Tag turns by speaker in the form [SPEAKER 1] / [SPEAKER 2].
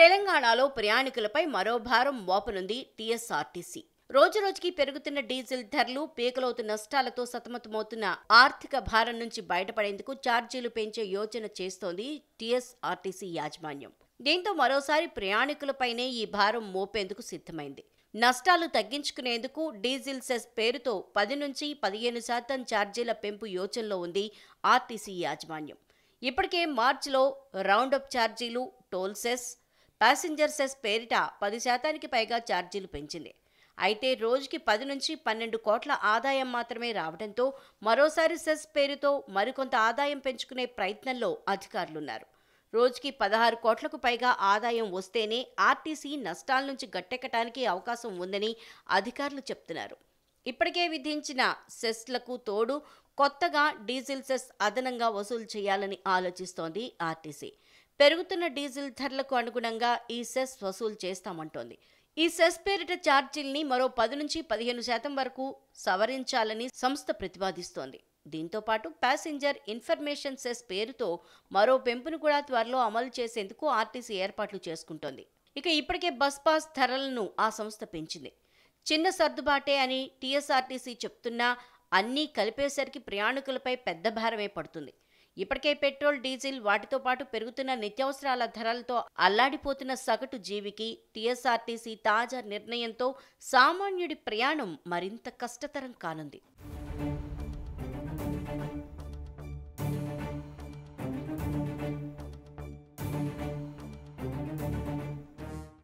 [SPEAKER 1] తెలంగాణలో ప్రయాణికులపై మరో భారం మోపనుంది టీఎస్ఆర్టీసీ రోజురోజుకి పెరుగుతున్న డీజిల్ ధరలు పీకలవుతున్న నష్టాలతో సతమతమవుతున్న ఆర్థిక భారం నుంచి బయటపడేందుకు ఛార్జీలు పెంచే యోచన చేస్తోంది టీఎస్ఆర్టీసీ యాజమాన్యం దీంతో మరోసారి ప్రయాణికులపైనే ఈ భారం మోపేందుకు సిద్ధమైంది నష్టాలు తగ్గించుకునేందుకు డీజిల్ సెస్ పేరుతో పది నుంచి పదిహేను శాతం ఛార్జీల పెంపు యోచనలో ఉంది ఆర్టీసీ యాజమాన్యం ఇప్పటికే మార్చిలో రౌండప్ ఛార్జీలు టోల్ సెస్ ప్యాసింజర్ సెస్ పేరిట పది శాతానికి పైగా ఛార్జీలు పెంచింది అయితే రోజుకి పది నుంచి పన్నెండు కోట్ల ఆదాయం మాత్రమే రావడంతో మరోసారి సెస్ పేరుతో మరికొంత ఆదాయం పెంచుకునే ప్రయత్నంలో అధికారులున్నారు రోజుకి పదహారు కోట్లకు పైగా ఆదాయం వస్తేనే ఆర్టీసీ నష్టాల నుంచి గట్టెక్కటానికి అవకాశం ఉందని అధికారులు చెప్తున్నారు ఇప్పటికే విధించిన సెస్లకు తోడు కొత్తగా డీజిల్ సెస్ అదనంగా వసూలు చేయాలని ఆలోచిస్తోంది ఆర్టీసీ పెరుగుతున్న డీజిల్ ధరలకు అనుగుణంగా ఈ సెస్ వసూలు చేస్తామంటోంది ఈ సెస్ పేరిట ఛార్జీల్ని మరో పది నుంచి పదిహేను శాతం వరకు సవరించాలని సంస్థ ప్రతిపాదిస్తోంది దీంతో పాటు ప్యాసింజర్ ఇన్ఫర్మేషన్ సెస్ పేరుతో మరో పెంపును కూడా త్వరలో అమలు చేసేందుకు ఆర్టీసీ ఏర్పాట్లు చేసుకుంటోంది ఇక ఇప్పటికే బస్ పాస్ ధరలను ఆ సంస్థ పెంచింది చిన్న సర్దుబాటే అని టీఎస్ఆర్టీసీ చెప్తున్నా అన్నీ కలిపేసరికి ప్రయాణికులపై పెద్ద భారమే పడుతుంది ఇప్పటికే పెట్రోల్ డీజిల్ వాటితో పాటు పెరుగుతున్న నిత్యావసరాల ధరలతో అల్లాడిపోతున్న సగటు జీవికి టీఎస్ఆర్టీసీ తాజా నిర్ణయంతో సామాన్యుడి ప్రయాణం మరింత కష్టతరం కానుంది